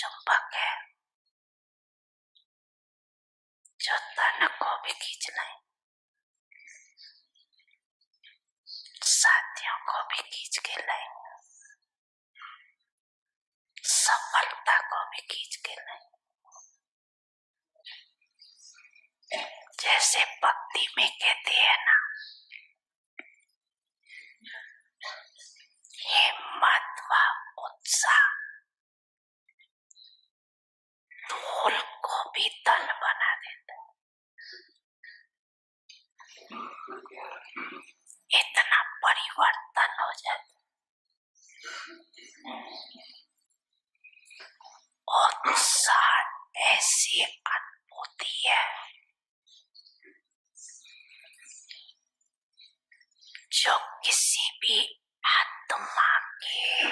sumpah kayak जो किसी भी आत्मा के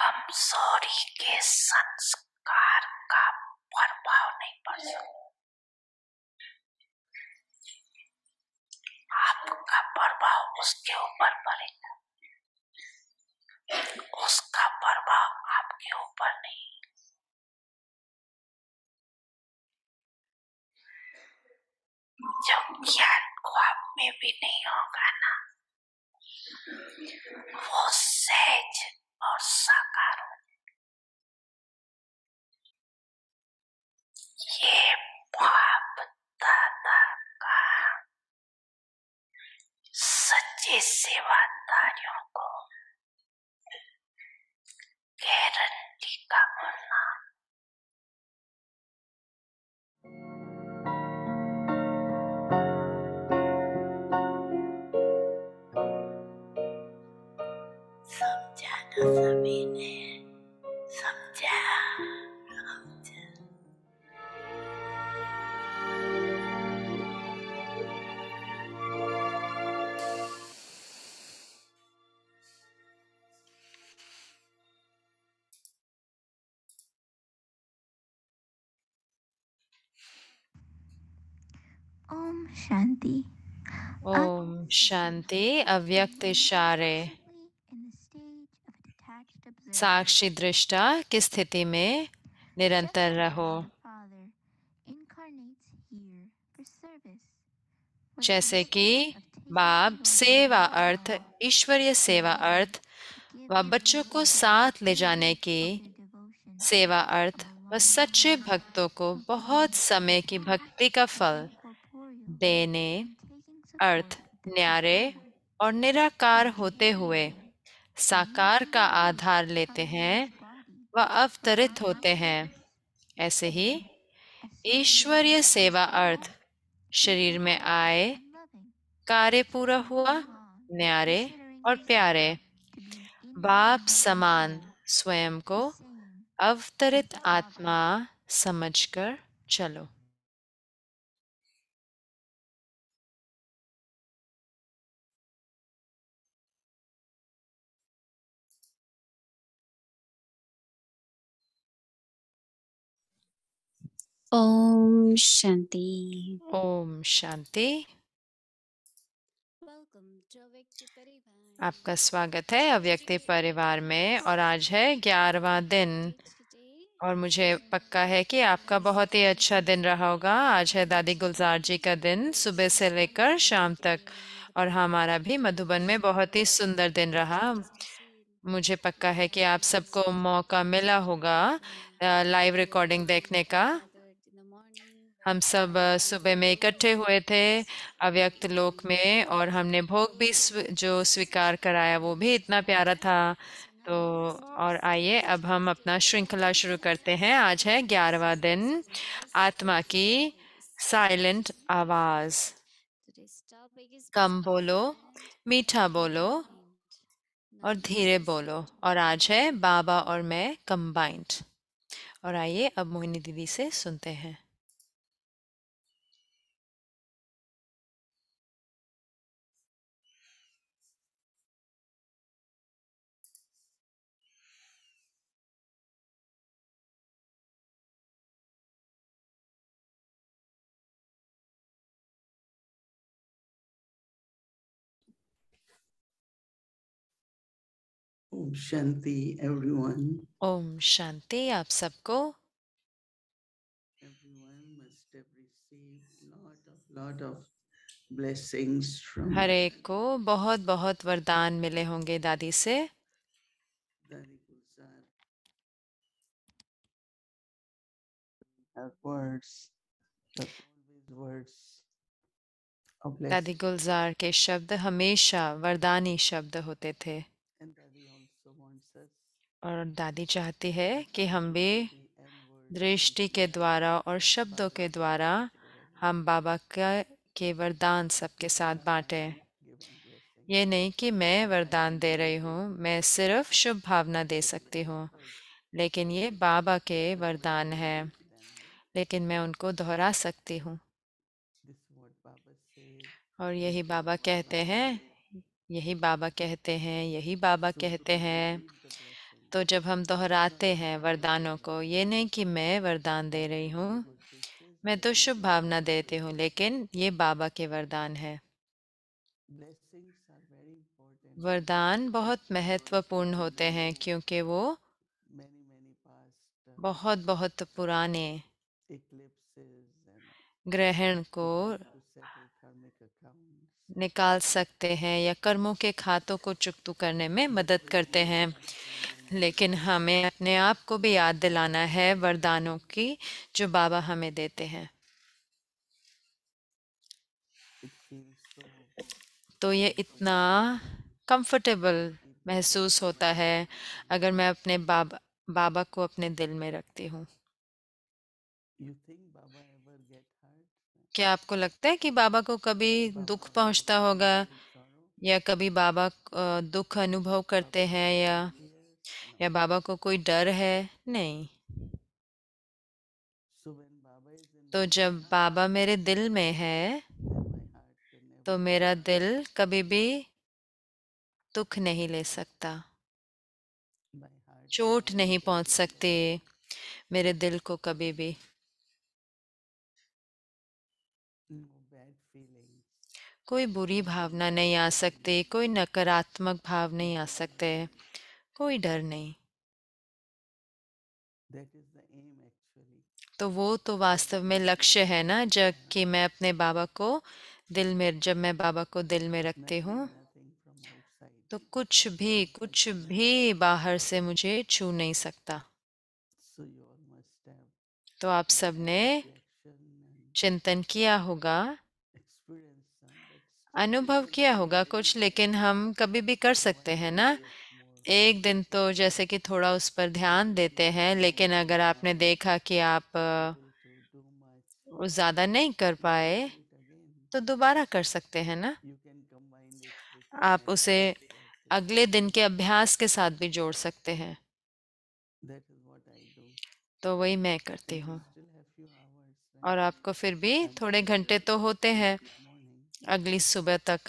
कमजोरी के संस्कार का प्रभाव नहीं पड़ सकता आपका प्रभाव उसके ऊपर पड़ेगा ओम शांति अव्यक्त इशारे साक्षी दृष्टा की स्थिति में निरंतर रहो जैसे कि बाप सेवा अर्थ ईश्वरीय सेवा अर्थ व बच्चों को साथ ले जाने की सेवा अर्थ व सच्चे भक्तों को बहुत समय की भक्ति का फल देने अर्थ न्यारे और निराकार होते हुए साकार का आधार लेते हैं व अवतरित होते हैं ऐसे ही ईश्वरीय सेवा अर्थ शरीर में आए कार्य पूरा हुआ न्यारे और प्यारे बाप समान स्वयं को अवतरित आत्मा समझकर चलो ओम शांति ओम शांति आपका स्वागत है अव्यक्ति परिवार में और आज है ग्यारहवा दिन और मुझे पक्का है कि आपका बहुत ही अच्छा दिन रहा होगा आज है दादी गुलजार जी का दिन सुबह से लेकर शाम तक और हमारा भी मधुबन में बहुत ही सुंदर दिन रहा मुझे पक्का है कि आप सबको मौका मिला होगा लाइव रिकॉर्डिंग देखने का हम सब सुबह में इकट्ठे हुए थे अव्यक्त लोक में और हमने भोग भी स्व, जो स्वीकार कराया वो भी इतना प्यारा था तो और आइए अब हम अपना श्रृंखला शुरू करते हैं आज है ग्यारहवा दिन आत्मा की साइलेंट आवाज़ कम बोलो मीठा बोलो और धीरे बोलो और आज है बाबा और मैं कंबाइंड और आइए अब मोहिनी दीदी से सुनते हैं ओम शांति एवरीवन ओम शांति आप सबको एवरीवन हर एक को बहुत बहुत वरदान मिले होंगे दादी से दादी गुलजार के शब्द हमेशा वरदानी शब्द होते थे और दादी चाहती है कि हम भी दृष्टि के द्वारा और शब्दों के द्वारा हम बाबा का के वरदान सबके साथ बांटें ये नहीं कि मैं वरदान दे रही हूँ मैं सिर्फ शुभ भावना दे सकती हूँ लेकिन ये बाबा के वरदान है लेकिन मैं उनको दोहरा सकती हूँ और यही बाबा कहते हैं यही बाबा कहते हैं यही बाबा तो कहते हैं तो जब हम दोहराते हैं वरदानों को ये नहीं कि मैं वरदान दे रही हूँ मैं तो शुभ भावना देती हूँ लेकिन ये बाबा के वरदान है वरदान बहुत महत्वपूर्ण होते हैं क्योंकि वो uh, बहुत बहुत पुराने ग्रहण को निकाल सकते हैं या कर्मों के खातों को चुकतू करने में मदद करते हैं लेकिन हमें अपने आप को भी याद दिलाना है वरदानों की जो बाबा हमें देते हैं तो ये इतना कंफर्टेबल महसूस होता है अगर मैं अपने बाबा बाबा को अपने दिल में रखती हूँ क्या आपको लगता है कि बाबा को कभी दुख पहुंचता होगा या कभी बाबा दुख अनुभव करते हैं या या बाबा को कोई डर है नहीं तो जब बाबा मेरे दिल में है तो मेरा दिल कभी भी दुख नहीं ले सकता चोट नहीं पहुंच सकती मेरे दिल को कभी भी कोई बुरी भावना नहीं आ सकती कोई नकारात्मक भाव नहीं आ सकते कोई डर नहीं तो वो तो वास्तव में लक्ष्य है ना जब कि मैं अपने बाबा को दिल में जब मैं बाबा को दिल में रखती हूँ तो कुछ भी कुछ भी बाहर से मुझे छू नहीं सकता तो आप सबने चिंतन किया होगा अनुभव किया होगा कुछ लेकिन हम कभी भी कर सकते हैं ना एक दिन तो जैसे कि थोड़ा उस पर ध्यान देते हैं लेकिन अगर आपने देखा कि आप ज़्यादा नहीं कर पाए तो दोबारा कर सकते हैं ना आप उसे अगले दिन के अभ्यास के साथ भी जोड़ सकते हैं तो वही मैं करती हूँ और आपको फिर भी थोड़े घंटे तो होते हैं अगली सुबह तक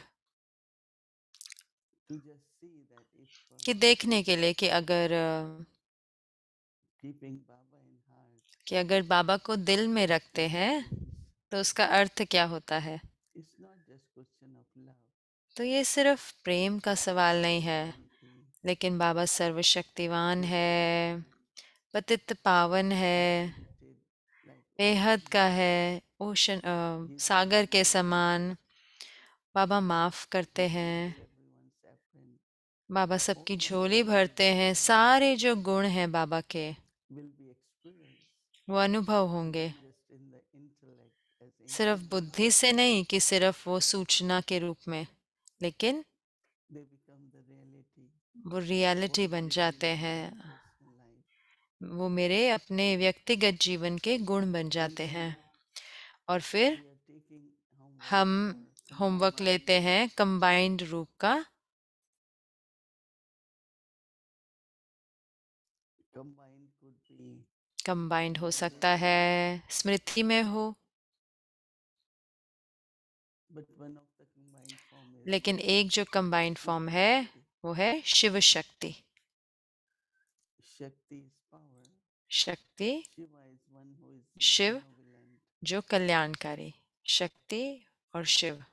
कि देखने के लिए कि अगर कि अगर बाबा को दिल में रखते हैं तो उसका अर्थ क्या होता है तो ये सिर्फ प्रेम का सवाल नहीं है mm-hmm. लेकिन बाबा सर्वशक्तिवान है पतित पावन है बेहद का है ओशन आ, सागर के समान बाबा माफ़ करते हैं बाबा सबकी झोली भरते हैं सारे जो गुण हैं बाबा के वो अनुभव होंगे सिर्फ बुद्धि से नहीं कि सिर्फ वो सूचना के रूप में लेकिन वो रियलिटी बन जाते हैं वो मेरे अपने व्यक्तिगत जीवन के गुण बन जाते हैं और फिर हम होमवर्क लेते हैं कंबाइंड रूप का कंबाइंड हो सकता है स्मृति में हो लेकिन एक जो कंबाइंड फॉर्म है वो है शिव शक्ति शक्ति शिव जो कल्याणकारी शक्ति और शिव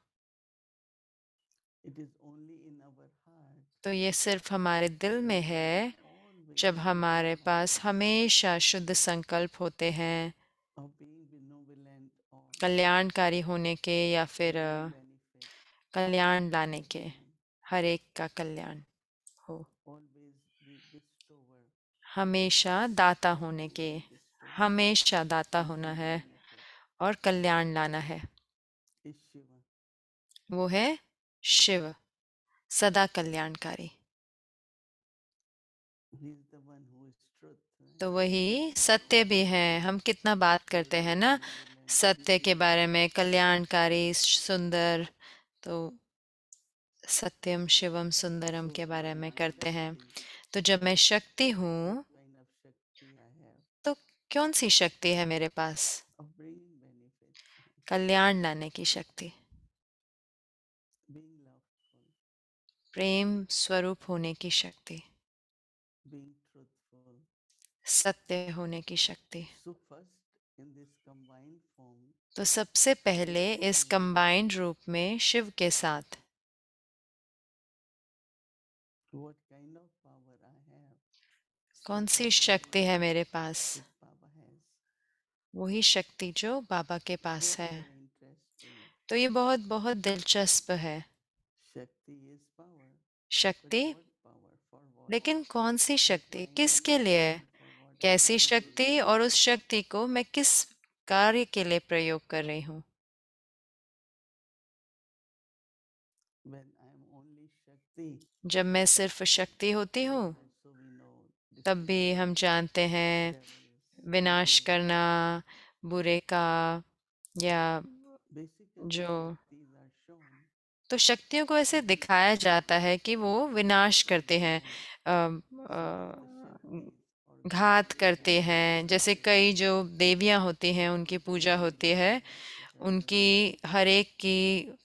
तो ये सिर्फ हमारे दिल में है जब हमारे पास हमेशा शुद्ध संकल्प होते हैं कल्याणकारी होने के या फिर कल्याण लाने के हर एक का कल्याण हो हमेशा दाता होने के हमेशा दाता होना है और कल्याण लाना है वो है शिव सदा कल्याणकारी तो वही सत्य भी है हम कितना बात करते हैं ना सत्य के बारे में कल्याणकारी सुंदर तो सत्यम शिवम सुंदरम के बारे में करते हैं तो जब मैं शक्ति हूँ तो कौन सी शक्ति है मेरे पास कल्याण लाने की शक्ति प्रेम स्वरूप होने की शक्ति सत्य होने की शक्ति तो सबसे पहले इस कंबाइंड रूप में शिव के साथ कौन सी शक्ति है मेरे पास वही शक्ति जो बाबा के पास है तो ये बहुत बहुत दिलचस्प है शक्ति लेकिन कौन सी शक्ति किसके लिए कैसी शक्ति और उस शक्ति को मैं किस कार्य के लिए प्रयोग कर रही हूँ जब मैं सिर्फ शक्ति होती हूँ तब भी हम जानते हैं विनाश करना बुरे का या जो तो शक्तियों को ऐसे दिखाया जाता है कि वो विनाश करते हैं घात करते हैं जैसे कई जो देवियां होती हैं उनकी पूजा होती है उनकी हर एक की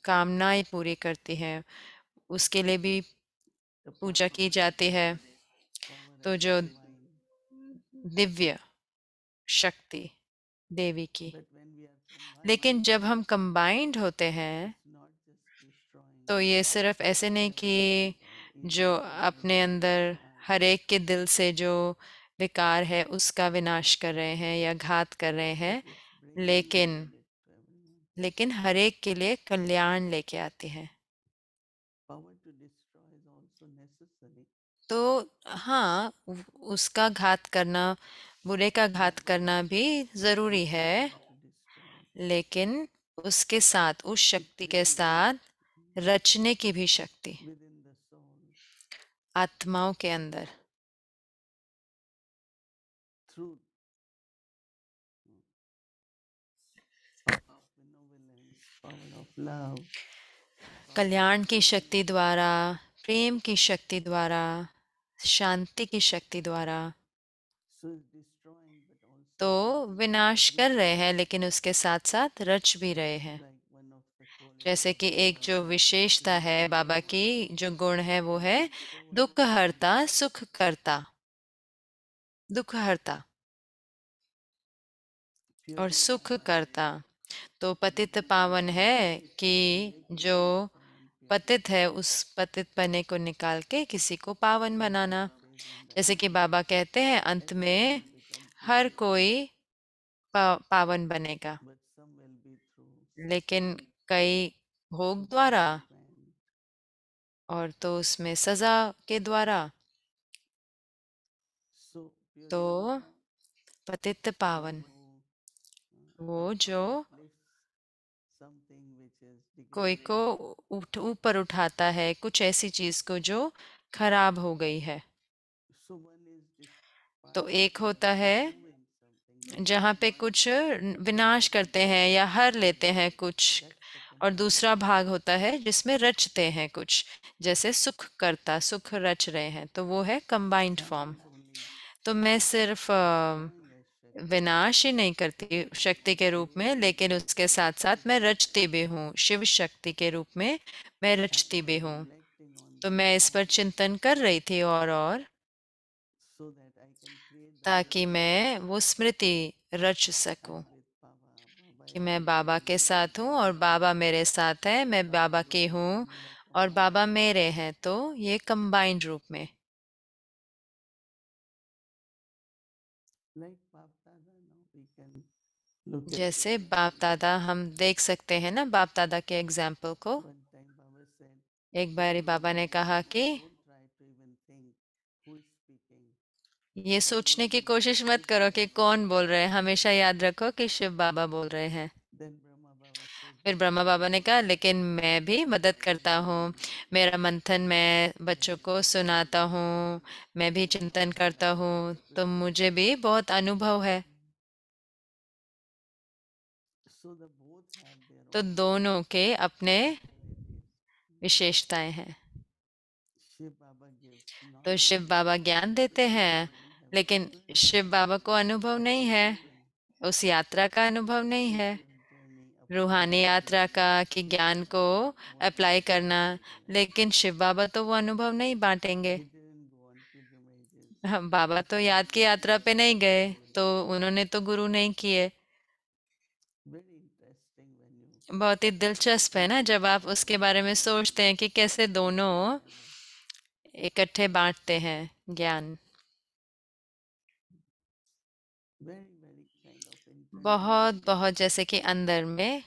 कामनाएं पूरी करती हैं उसके लिए भी पूजा की जाती है तो जो दिव्य शक्ति देवी की लेकिन जब हम कंबाइंड होते हैं तो ये सिर्फ ऐसे नहीं कि जो अपने अंदर हर एक के दिल से जो विकार है उसका विनाश कर रहे हैं या घात कर रहे हैं लेकिन लेकिन हर एक के लिए कल्याण लेके आती है तो हाँ उसका घात करना बुरे का घात करना भी ज़रूरी है लेकिन उसके साथ उस शक्ति के साथ रचने की भी शक्ति आत्माओं के अंदर कल्याण की शक्ति द्वारा प्रेम की शक्ति द्वारा शांति की शक्ति द्वारा तो विनाश कर रहे हैं लेकिन उसके साथ साथ रच भी रहे हैं जैसे कि एक जो विशेषता है बाबा की जो गुण है वो है दुख हरता सुख करता दुख हरता और सुख करता तो पतित पावन है कि जो पतित है उस पतित पने को निकाल के किसी को पावन बनाना जैसे कि बाबा कहते हैं अंत में हर कोई पा, पावन बनेगा लेकिन कई भोग द्वारा और तो उसमें सजा के द्वारा तो पतित पावन वो जो कोई को उठ ऊपर उठाता है कुछ ऐसी चीज को जो खराब हो गई है तो एक होता है जहाँ पे कुछ विनाश करते हैं या हर लेते हैं कुछ और दूसरा भाग होता है जिसमें रचते हैं कुछ जैसे सुख करता सुख रच रहे हैं तो वो है कंबाइंड फॉर्म तो मैं सिर्फ विनाश ही नहीं करती शक्ति के रूप में लेकिन उसके साथ साथ मैं रचती भी हूँ शिव शक्ति के रूप में मैं रचती भी हूँ तो मैं इस पर चिंतन कर रही थी और और ताकि मैं वो स्मृति रच सकूं कि मैं बाबा के साथ हूँ और बाबा मेरे साथ है मैं बाबा की हूँ और बाबा मेरे हैं तो ये कंबाइंड रूप में जैसे बाप दादा हम देख सकते हैं ना बाप दादा के एग्जाम्पल को एक बार बाबा ने कहा कि ये सोचने की कोशिश मत करो कि कौन बोल रहे हैं हमेशा याद रखो कि शिव बाबा बोल रहे हैं फिर ब्रह्मा बाबा ने कहा लेकिन मैं भी मदद करता हूँ मेरा मंथन मैं बच्चों को सुनाता हूँ मैं भी चिंतन करता हूँ तो मुझे भी बहुत अनुभव है तो दोनों के अपने विशेषताएं हैं तो शिव बाबा ज्ञान देते हैं लेकिन शिव बाबा को अनुभव नहीं है उस यात्रा का अनुभव नहीं है रूहानी यात्रा का कि ज्ञान को अप्लाई करना लेकिन शिव बाबा तो वो अनुभव नहीं बांटेंगे हम हाँ, बाबा तो याद की यात्रा पे नहीं गए तो उन्होंने तो गुरु नहीं किए बहुत ही दिलचस्प है ना जब आप उसके बारे में सोचते हैं कि कैसे दोनों इकट्ठे बांटते हैं ज्ञान बहुत बहुत जैसे कि अंदर में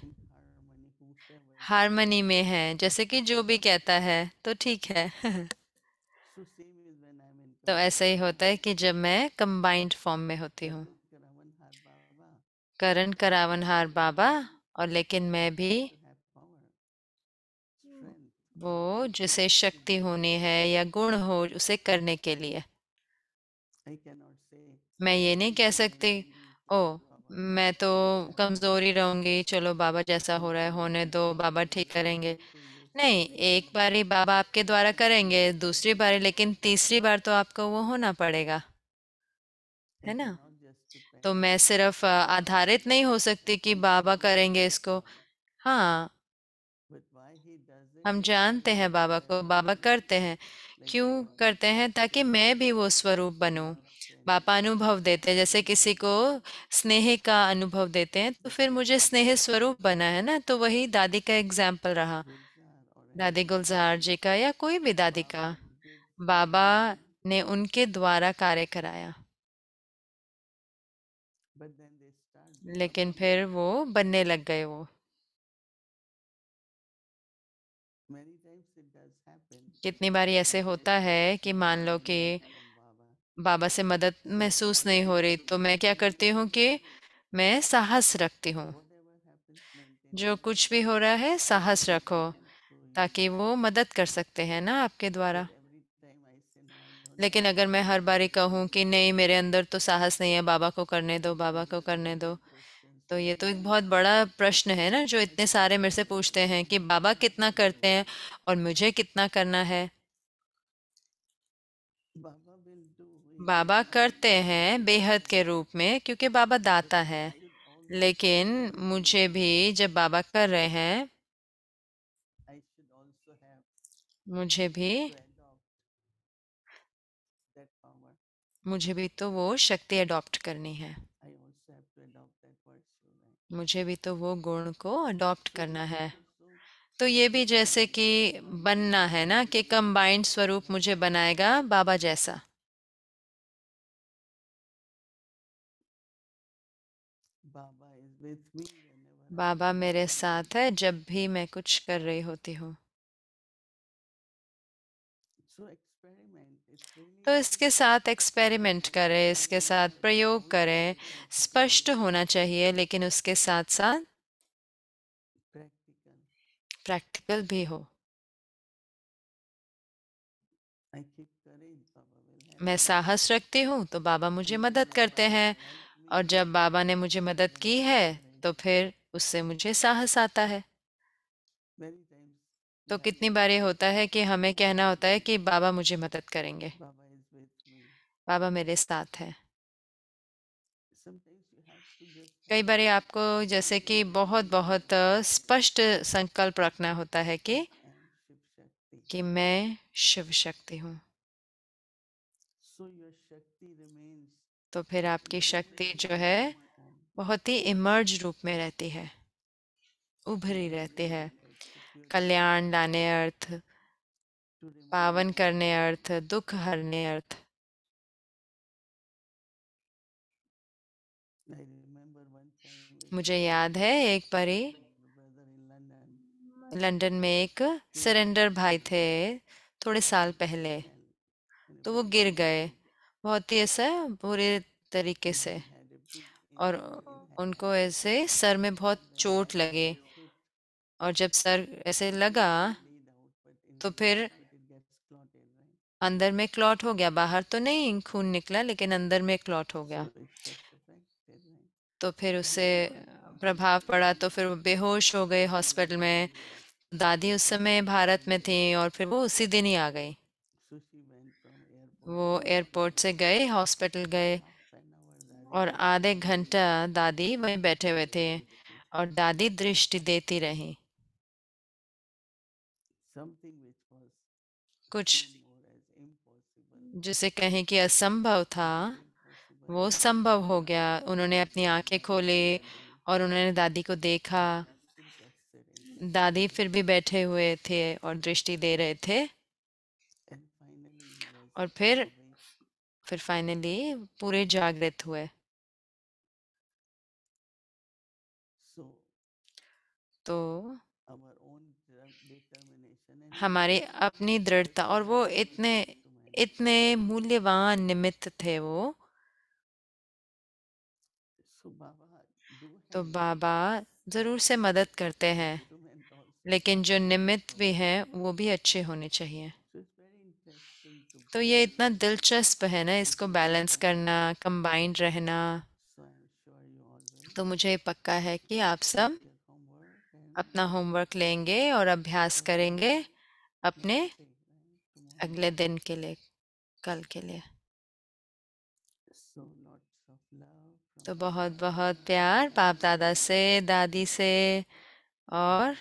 हारमोनी में है जैसे कि जो भी कहता है तो ठीक है तो ऐसा ही होता है कि जब मैं कंबाइंड फॉर्म में होती हूँ करण करावन हार बाबा और लेकिन मैं भी वो जिसे शक्ति होनी है या गुण हो उसे करने के लिए मैं ये नहीं कह सकती ओ मैं तो कमज़ोर ही रहूंगी चलो बाबा जैसा हो रहा है होने दो बाबा ठीक करेंगे नहीं एक बारी बाबा आपके द्वारा करेंगे दूसरी बारी लेकिन तीसरी बार तो आपको वो होना पड़ेगा है ना तो मैं सिर्फ आधारित नहीं हो सकती कि बाबा करेंगे इसको हाँ हम जानते हैं बाबा को बाबा करते हैं क्यों करते हैं ताकि मैं भी वो स्वरूप बनूं पापा अनुभव देते हैं जैसे किसी को स्नेह का अनुभव देते हैं तो फिर मुझे स्नेह स्वरूप बना है ना तो वही दादी का एग्जाम्पल रहा दादी गुलजार जी का या कोई भी दादी का बाबा ने उनके द्वारा कार्य कराया लेकिन फिर वो बनने लग गए वो कितनी बार ऐसे होता है कि मान लो कि बाबा से मदद महसूस नहीं हो रही तो मैं क्या करती हूँ कि मैं साहस रखती हूँ जो कुछ भी हो रहा है साहस रखो ताकि वो मदद कर सकते हैं ना आपके द्वारा लेकिन अगर मैं हर बारी कहूँ कि नहीं मेरे अंदर तो साहस नहीं है बाबा को करने दो बाबा को करने दो तो ये तो एक बहुत बड़ा प्रश्न है ना जो इतने सारे मेरे से पूछते हैं कि बाबा कितना करते हैं और मुझे कितना करना है बाबा करते हैं बेहद के रूप में क्योंकि बाबा दाता है लेकिन मुझे भी जब बाबा कर रहे हैं मुझे भी मुझे भी तो वो शक्ति अडॉप्ट करनी है मुझे भी तो वो गुण को अडॉप्ट करना है तो ये भी जैसे कि बनना है ना कि कंबाइंड स्वरूप मुझे बनाएगा बाबा जैसा बाबा मेरे साथ है जब भी मैं कुछ कर रही होती हूँ तो इसके साथ एक्सपेरिमेंट करें इसके साथ प्रयोग करें स्पष्ट होना चाहिए लेकिन उसके साथ साथ प्रैक्टिकल भी हो मैं साहस रखती हूँ तो बाबा मुझे मदद करते हैं और जब बाबा ने मुझे मदद की है तो फिर उससे मुझे साहस आता है तो कितनी बार होता है कि हमें कहना होता है कि बाबा मुझे मदद करेंगे बाबा मेरे साथ है कई बार आपको जैसे कि बहुत बहुत स्पष्ट संकल्प रखना होता है कि कि मैं शिव शक्ति हूँ तो फिर आपकी शक्ति जो है बहुत ही इमर्ज रूप में रहती है उभरी रहती है कल्याण लाने अर्थ पावन करने अर्थ दुख हरने अर्थ मुझे याद है एक परी लंदन में एक सरेंडर भाई थे थोड़े साल पहले तो वो गिर गए बहुत ही ऐसा बुरे तरीके से और उनको ऐसे सर में बहुत चोट लगे और जब सर ऐसे लगा तो फिर अंदर में क्लॉट हो गया बाहर तो नहीं खून निकला लेकिन अंदर में क्लॉट हो गया तो फिर उसे प्रभाव पड़ा तो फिर वो बेहोश हो गए हॉस्पिटल में दादी उस समय भारत में थी और फिर वो उसी दिन ही आ गई वो एयरपोर्ट से गए हॉस्पिटल गए और आधे घंटा दादी वहीं बैठे हुए थे और दादी दृष्टि देती रही कुछ जिसे कहें कि असंभव था वो संभव हो गया उन्होंने अपनी आंखें खोली और उन्होंने दादी को देखा दादी फिर भी बैठे हुए थे और दृष्टि दे रहे थे और फिर फिर फाइनली पूरे जागृत हुए तो हमारे अपनी दृढ़ता और वो इतने इतने मूल्यवान निमित्त थे वो तो बाबा जरूर से मदद करते हैं लेकिन जो निमित्त भी हैं वो भी अच्छे होने चाहिए तो ये इतना दिलचस्प है ना इसको बैलेंस करना कंबाइंड रहना तो मुझे पक्का है कि आप सब अपना होमवर्क लेंगे और अभ्यास करेंगे अपने अगले दिन के लिए कल के लिए तो बहुत बहुत प्यार बाप दादा से दादी से और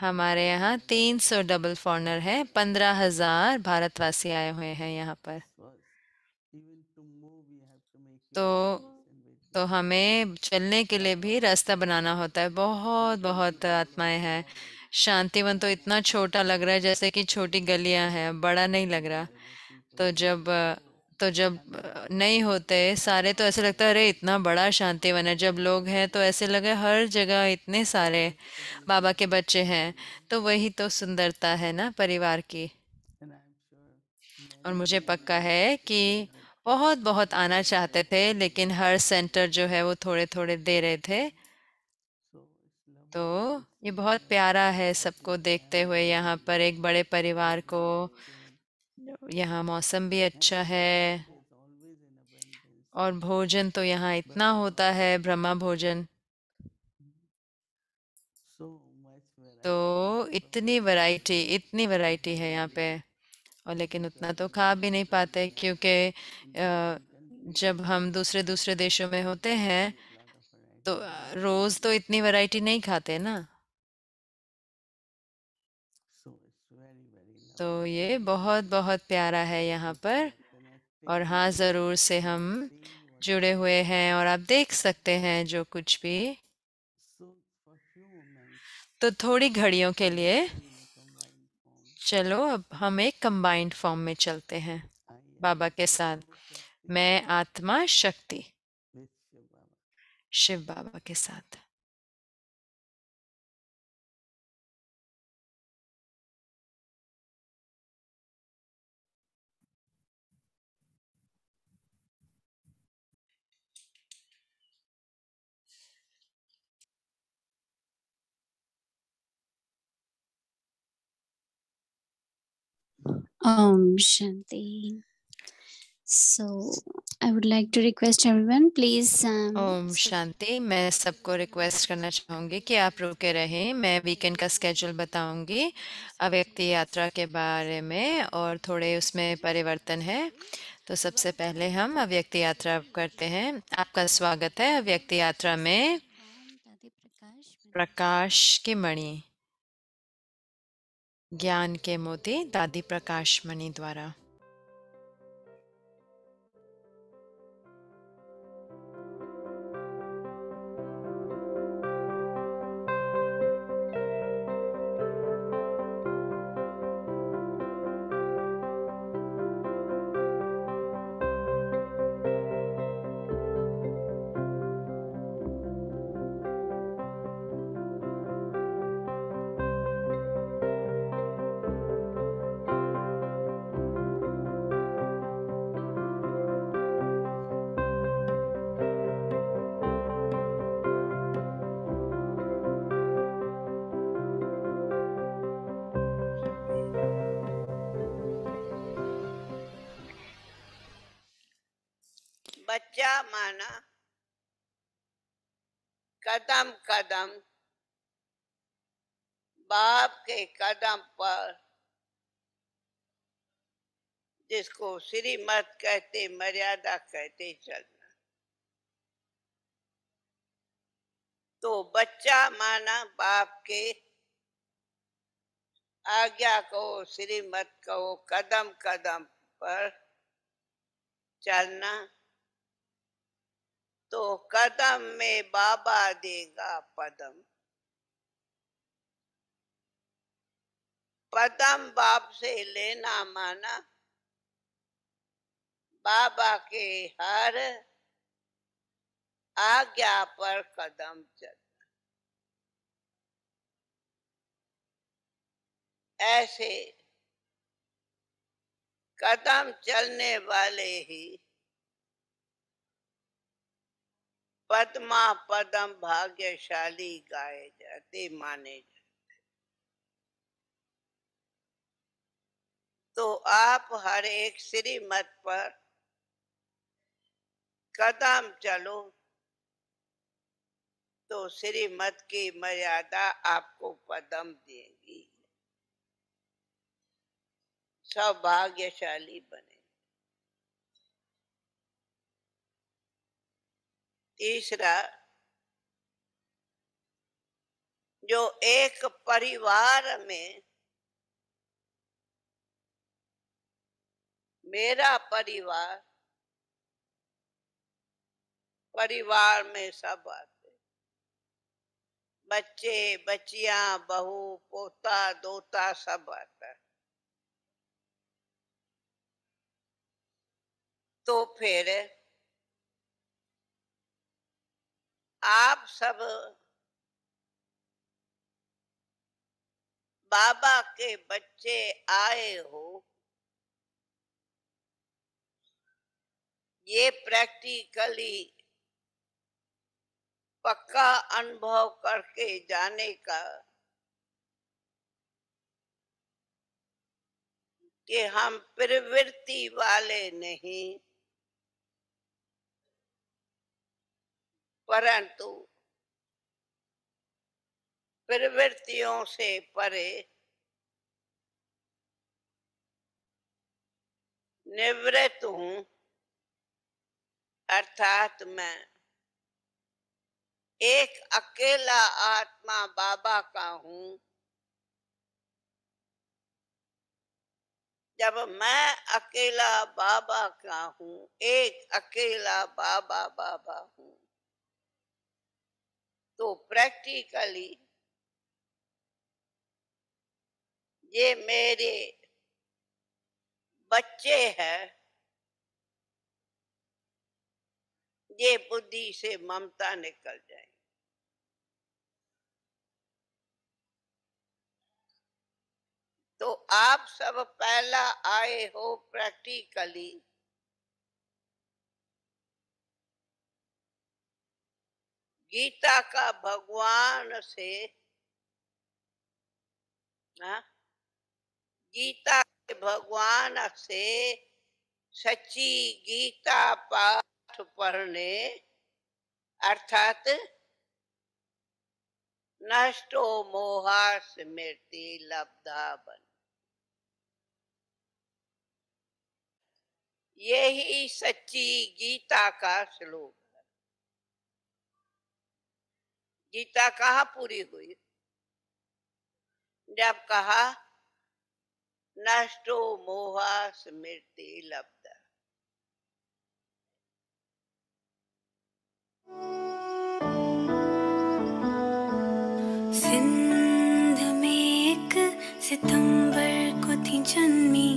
हमारे यहाँ तीन सौ डबल फॉरनर है पंद्रह हजार भारतवासी आए हुए हैं यहाँ पर तो तो हमें चलने के लिए भी रास्ता बनाना होता है बहुत बहुत आत्माएं हैं शांतिवन तो इतना छोटा लग रहा है जैसे कि छोटी गलियां हैं बड़ा नहीं लग रहा तो जब तो जब नहीं होते सारे तो ऐसे लगता है अरे इतना बड़ा शांति वन है जब लोग हैं तो ऐसे लगे हर जगह इतने सारे बाबा के बच्चे हैं तो वही तो सुंदरता है ना परिवार की और मुझे पक्का है कि बहुत बहुत आना चाहते थे लेकिन हर सेंटर जो है वो थोड़े थोड़े दे रहे थे तो ये बहुत प्यारा है सबको देखते हुए यहाँ पर एक बड़े परिवार को यहाँ मौसम भी अच्छा है और भोजन तो यहाँ इतना होता है ब्रह्मा भोजन तो इतनी वैरायटी इतनी वैरायटी है यहाँ पे और लेकिन उतना तो खा भी नहीं पाते क्योंकि जब हम दूसरे दूसरे देशों में होते हैं तो रोज़ तो इतनी वैरायटी नहीं खाते ना तो ये बहुत बहुत प्यारा है यहाँ पर और हाँ ज़रूर से हम जुड़े हुए हैं और आप देख सकते हैं जो कुछ भी तो थोड़ी घड़ियों के लिए चलो अब हम एक कंबाइंड फॉर्म में चलते हैं बाबा के साथ मैं आत्मा शक्ति शिव बाबा के साथ Om Shanti. So I would like to request everyone, please. Um, Om Shanti. मैं सबको रिक्वेस्ट करना चाहूँगी कि आप रुके रहें मैं वीकेंड का स्केड्यूल बताऊँगी अव्यक्ति यात्रा के बारे में और थोड़े उसमें परिवर्तन है तो सबसे पहले हम अव्यक्ति यात्रा करते हैं आपका स्वागत है अव्यक्ति यात्रा में प्रकाश की मणि ज्ञान के मोती दादी प्रकाश मणि द्वारा बच्चा माना कदम कदम बाप के कदम पर जिसको श्रीमत कहते मर्यादा कहते चलना तो बच्चा माना बाप के आज्ञा कहो श्रीमत कहो कदम कदम पर चलना तो कदम में बाबा देगा पदम पदम बाप से लेना माना बाबा के हर आज्ञा पर कदम चलना ऐसे कदम चलने वाले ही पद्मा पदम भाग्यशाली गाए जाते माने जाते तो आप हर एक श्रीमत पर कदम चलो तो श्रीमत की मर्यादा आपको पदम देगी सौभाग्यशाली बने तीसरा जो एक परिवार में मेरा परिवार परिवार में सब आते बच्चे बच्चिया बहू पोता दोता सब आता तो फिर आप सब बाबा के बच्चे आए हो ये प्रैक्टिकली पक्का अनुभव करके जाने का कि हम प्रवृत्ति वाले नहीं परंतु प्रवृत्तियों से परे निवृत्त हूं अर्थात मैं एक अकेला आत्मा बाबा का हूं जब मैं अकेला बाबा का हूं एक अकेला बाबा बाबा हूं तो प्रैक्टिकली ये मेरे बच्चे हैं ये बुद्धि से ममता निकल जाए तो आप सब पहला आए हो प्रैक्टिकली गीता का भगवान से ना? हाँ? गीता के भगवान से सच्ची गीता पाठ पढ़ने अर्थात नष्टो मोहा स्मृति लब्धा बन यही सच्ची गीता का श्लोक गीता कहा पूरी हुई जब कहा नष्टो मोहा स्मृति लब्ध सिंध में एक सितंबर को थी जन्मी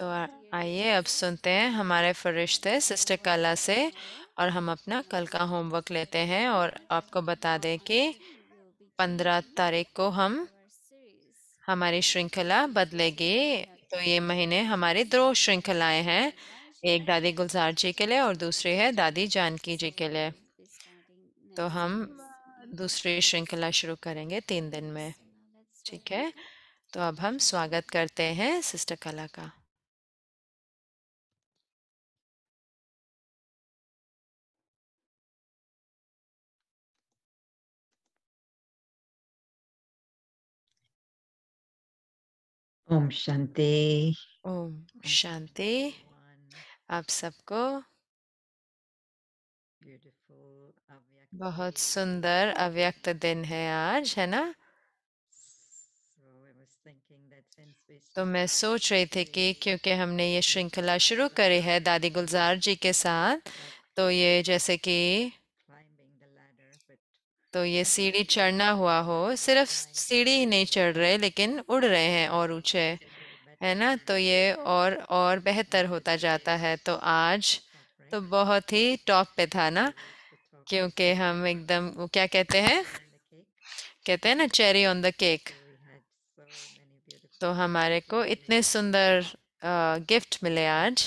तो आइए अब सुनते हैं हमारे फरिश्ते सिस्टर कला से और हम अपना कल का होमवर्क लेते हैं और आपको बता दें कि पंद्रह तारीख को हम हमारी श्रृंखला बदलेगी तो ये महीने हमारी दो श्रृंखलाएं हैं एक दादी गुलजार जी के लिए और दूसरी है दादी जानकी जी के लिए तो हम दूसरी श्रृंखला शुरू करेंगे तीन दिन में ठीक है तो अब हम स्वागत करते हैं सिस्टर कला का ओम शांति ओम शांति आप सबको बहुत सुंदर अव्यक्त दिन है आज है ना तो मैं सोच रही थी कि क्योंकि हमने ये श्रृंखला शुरू करी है दादी गुलजार जी के साथ तो ये जैसे कि तो ये सीढ़ी चढ़ना हुआ हो सिर्फ सीढ़ी ही नहीं चढ़ रहे लेकिन उड़ रहे हैं और ऊंचे है ना तो ये और और बेहतर होता जाता है तो आज तो बहुत ही टॉप पे था ना क्योंकि हम एकदम क्या कहते हैं कहते हैं ना चेरी ऑन द केक तो हमारे को इतने सुंदर गिफ्ट मिले आज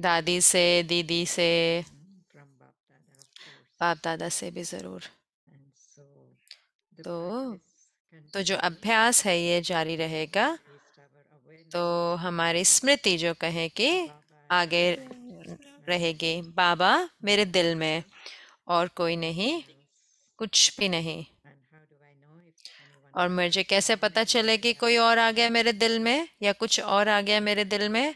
दादी से दीदी से बाप दादा से भी ज़रूर तो तो जो अभ्यास है ये जारी रहेगा तो हमारी स्मृति जो कहे कि आगे रहेगी बाबा मेरे दिल में और कोई नहीं कुछ भी नहीं और मुझे कैसे पता चले कि कोई और आ गया मेरे दिल में या कुछ और आ गया मेरे दिल में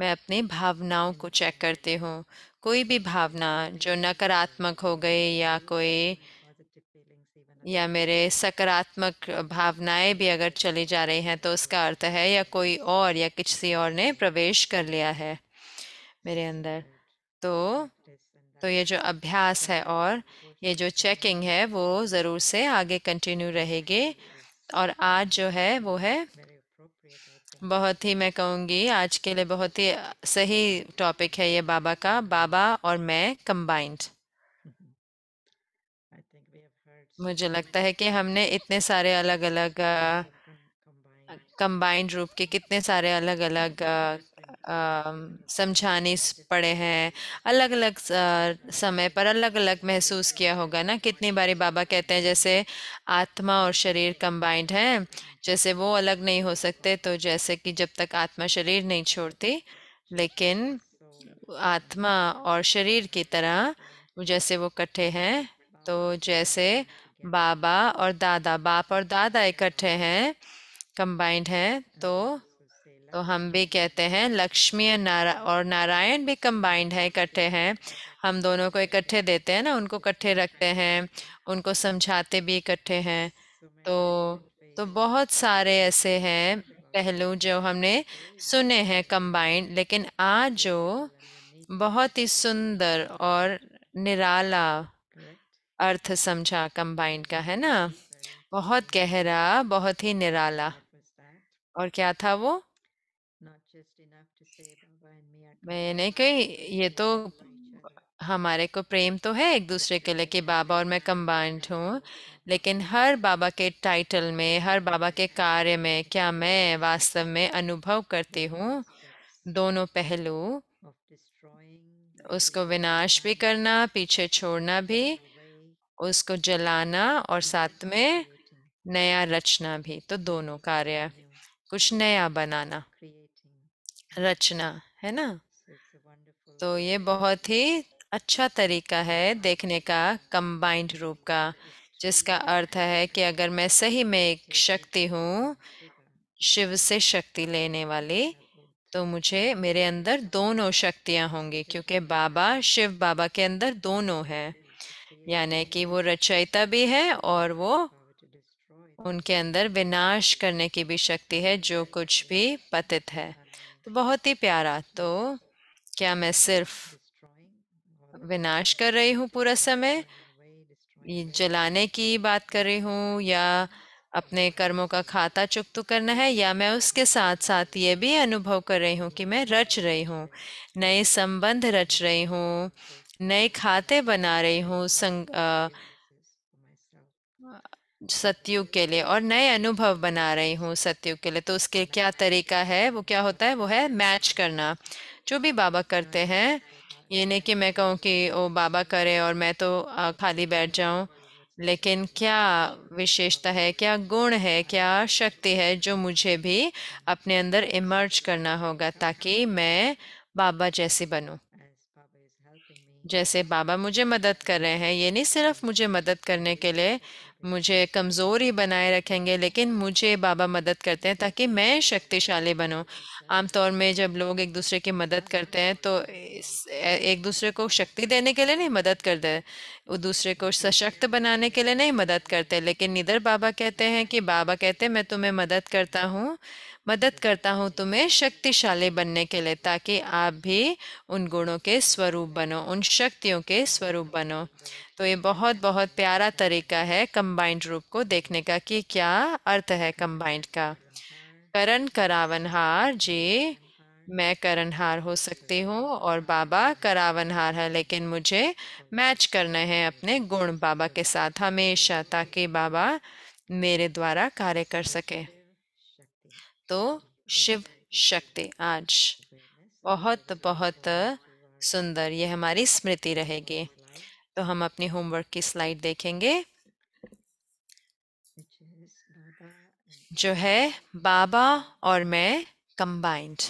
मैं अपनी भावनाओं को चेक करती हूँ कोई भी भावना जो नकारात्मक हो गई या कोई या मेरे सकारात्मक भावनाएं भी अगर चली जा रही हैं तो उसका अर्थ है या कोई और या किसी और ने प्रवेश कर लिया है मेरे अंदर तो तो ये जो अभ्यास है और ये जो चेकिंग है वो ज़रूर से आगे कंटिन्यू रहेगी और आज जो है वो है बहुत ही मैं कहूँगी आज के लिए बहुत ही सही टॉपिक है ये बाबा का बाबा और मैं कंबाइंड मुझे लगता है कि हमने इतने सारे अलग अलग कंबाइंड रूप के कितने सारे अलग अलग समझाने पड़े हैं अलग अलग समय पर अलग अलग महसूस किया होगा ना कितनी बारी बाबा कहते हैं जैसे आत्मा और शरीर कंबाइंड हैं जैसे वो अलग नहीं हो सकते तो जैसे कि जब तक आत्मा शरीर नहीं छोड़ती लेकिन आत्मा और शरीर की तरह जैसे वो इकट्ठे हैं तो जैसे बाबा और दादा बाप और दादा इकट्ठे हैं कंबाइंड हैं तो तो हम भी कहते हैं लक्ष्मी और नारा और नारायण भी कंबाइंड है इकट्ठे हैं हम दोनों को इकट्ठे देते हैं ना उनको इकट्ठे रखते हैं उनको समझाते भी इकट्ठे हैं तो तो बहुत सारे ऐसे हैं पहलू जो हमने सुने हैं कंबाइंड लेकिन आज जो बहुत ही सुंदर और निराला अर्थ समझा कंबाइंड का है ना बहुत गहरा बहुत ही निराला और क्या था वो मैंने कही ये तो हमारे को प्रेम तो है एक दूसरे के लिए कि बाबा और मैं कंबाइंड हूँ लेकिन हर बाबा के टाइटल में हर बाबा के कार्य में क्या मैं वास्तव में अनुभव करती हूँ दोनों पहलू उसको विनाश भी करना पीछे छोड़ना भी उसको जलाना और साथ में नया रचना भी तो दोनों कार्य कुछ नया बनाना रचना है ना तो ये बहुत ही अच्छा तरीका है देखने का कंबाइंड रूप का जिसका अर्थ है कि अगर मैं सही में एक शक्ति हूँ शिव से शक्ति लेने वाली तो मुझे मेरे अंदर दोनों शक्तियाँ होंगी क्योंकि बाबा शिव बाबा के अंदर दोनों हैं यानी कि वो रचयिता भी है और वो उनके अंदर विनाश करने की भी शक्ति है जो कुछ भी पतित है तो बहुत ही प्यारा तो क्या मैं सिर्फ विनाश कर रही हूँ पूरा समय जलाने की बात कर रही हूँ या अपने कर्मों का खाता चुप तो करना है या मैं उसके साथ साथ ये भी अनुभव कर रही हूँ कि मैं रच रही हूँ नए संबंध रच रही हूँ नए खाते बना रही हूँ संग सत्युग के लिए और नए अनुभव बना रही हूँ सत्युग के लिए तो उसके क्या तरीका है वो क्या होता है वो है मैच करना जो भी बाबा करते हैं ये नहीं कि मैं कहूँ कि वो बाबा करे और मैं तो खाली बैठ जाऊँ लेकिन क्या विशेषता है क्या गुण है क्या शक्ति है जो मुझे भी अपने अंदर इमर्ज करना होगा ताकि मैं बाबा जैसी बनूं जैसे बाबा मुझे मदद कर रहे हैं ये नहीं सिर्फ मुझे मदद करने के लिए मुझे कमज़ोर ही बनाए रखेंगे लेकिन मुझे बाबा मदद करते हैं ताकि मैं शक्तिशाली बनूं आमतौर में जब लोग एक दूसरे की मदद करते हैं तो एक दूसरे को शक्ति देने के लिए नहीं मदद करते वो दूसरे को सशक्त बनाने के लिए नहीं मदद करते लेकिन इधर बाबा कहते हैं कि बाबा कहते हैं मैं तुम्हें मदद करता हूँ मदद करता हूँ तुम्हें शक्तिशाली बनने के लिए ताकि आप भी उन गुणों के स्वरूप बनो उन शक्तियों के स्वरूप बनो तो ये बहुत बहुत प्यारा तरीका है कंबाइंड रूप को देखने का कि क्या अर्थ है कंबाइंड का करण करावनहार जी मैं करणहार हो सकती हूँ और बाबा करावनहार है लेकिन मुझे मैच करना है अपने गुण बाबा के साथ हमेशा ताकि बाबा मेरे द्वारा कार्य कर सके तो शिव शक्ति आज बहुत बहुत सुंदर ये हमारी स्मृति रहेगी तो हम अपनी होमवर्क की स्लाइड देखेंगे जो है बाबा और मैं कंबाइंड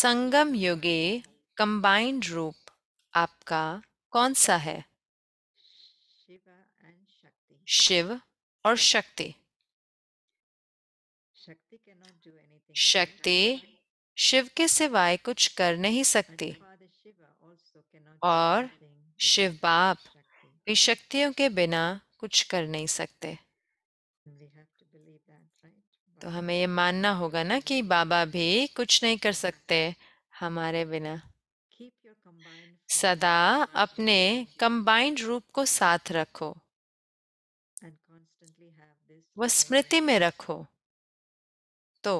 संगम युगे कंबाइंड रूप आपका कौन सा है शिव और शक्ति शक्ति शिव के सिवाय कुछ कर नहीं सकती और शिव बाप वे शक्तियों के बिना कुछ कर नहीं सकते तो हमें ये मानना होगा ना कि बाबा भी कुछ नहीं कर सकते हमारे बिना सदा अपने कंबाइंड रूप को साथ रखो वो स्मृति में रखो तो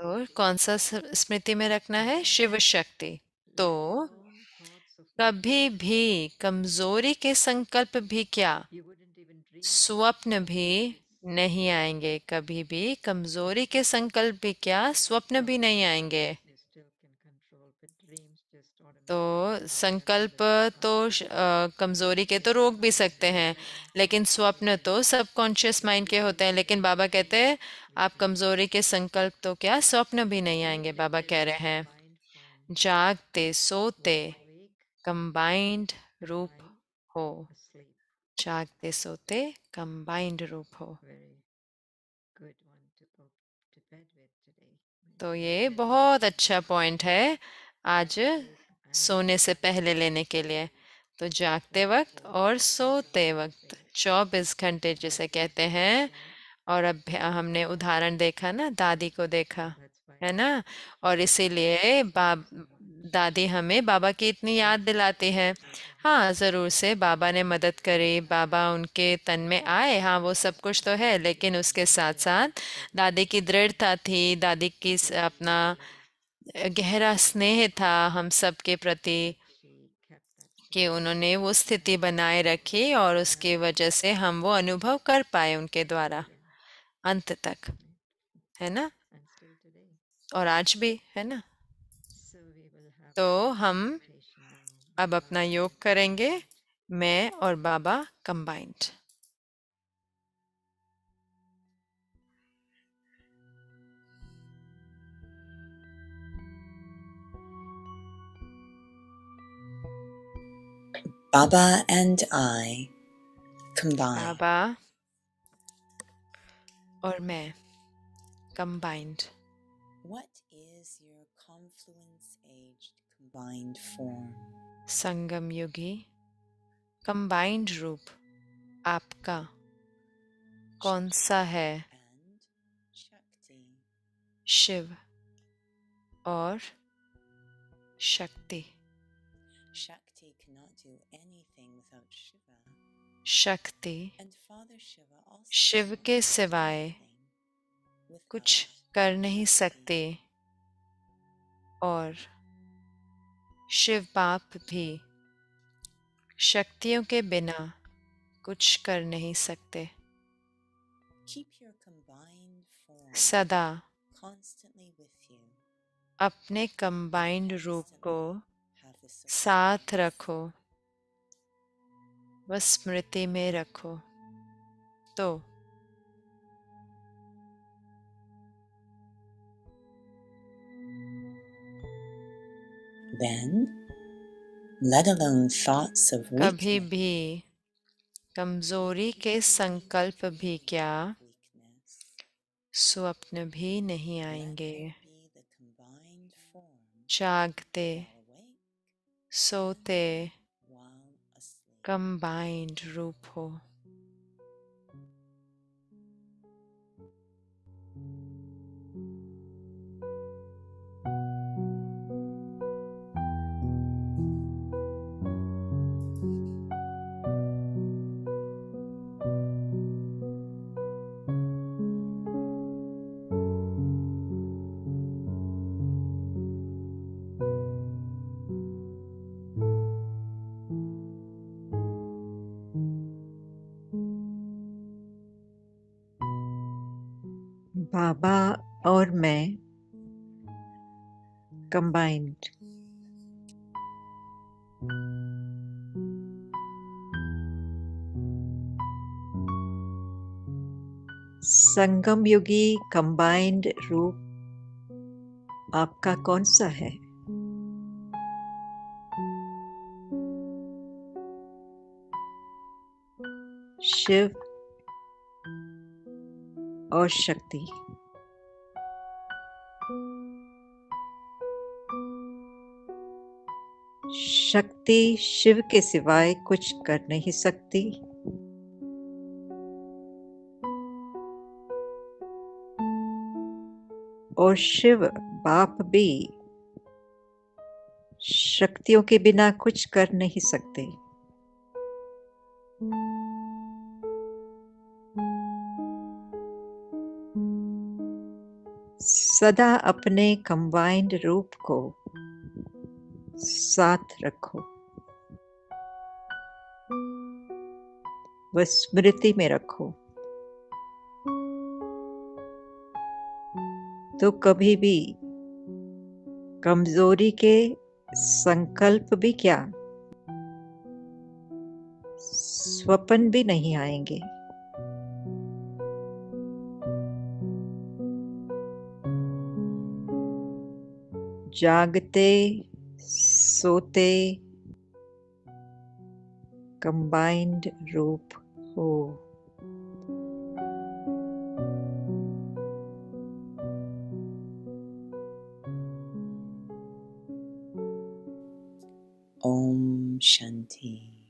तो कौन सा स्मृति में रखना है शिव शक्ति तो कभी भी कमजोरी के संकल्प भी क्या स्वप्न भी नहीं आएंगे कभी भी कमजोरी के संकल्प भी क्या स्वप्न भी नहीं आएंगे तो संकल्प तो कमजोरी के तो रोक भी सकते हैं लेकिन स्वप्न तो सबकॉन्शियस माइंड के होते हैं लेकिन बाबा कहते हैं आप कमजोरी के संकल्प तो क्या स्वप्न भी नहीं आएंगे बाबा कह रहे हैं जागते सोते कंबाइंड रूप हो जागते सोते कंबाइंड रूप हो तो ये बहुत अच्छा पॉइंट है आज सोने से पहले लेने के लिए तो जागते वक्त और सोते वक्त चौबीस घंटे जिसे कहते हैं और अब हमने उदाहरण देखा ना दादी को देखा है ना और इसीलिए बाब दादी हमें बाबा की इतनी याद दिलाती है हाँ ज़रूर से बाबा ने मदद करी बाबा उनके तन में आए हाँ वो सब कुछ तो है लेकिन उसके साथ साथ दादी की दृढ़ता थी दादी की अपना गहरा स्नेह था हम सब के प्रति कि उन्होंने वो स्थिति बनाए रखी और उसकी वजह से हम वो अनुभव कर पाए उनके द्वारा अंत तक है ना और आज भी है ना तो हम अब अपना योग करेंगे मैं और बाबा combined Baba and I combine. Baba और मैं combined. combined form. Sangam Yogi, combined roop, आपका कौन सा है Shiv, or Shakti. Shakti cannot do anything without Shiva. Shakti. And Father Shiva also. Shiv ke के Kuch kar nahi नहीं Or. Shakti. Shiv बाप भी शक्तियों के बिना कुछ कर नहीं सकते सदा अपने कंबाइंड रूप को साथ रखो व स्मृति में रखो तो then, let alone thoughts of weakness, कभी भी कमजोरी के संकल्प भी क्या स्वप्न भी नहीं आएंगे जागते सोते कंबाइंड रूप हो combined संगम युगी कंबाइंड रूप आपका कौन सा है शिव और शक्ति शक्ति शिव के सिवाय कुछ कर नहीं सकती और शिव बाप भी शक्तियों के बिना कुछ कर नहीं सकते सदा अपने कंबाइंड रूप को साथ रखो वह स्मृति में रखो तो कभी भी कमजोरी के संकल्प भी क्या स्वपन भी नहीं आएंगे जागते सोते कंबाइंड रूप हो ओम शांति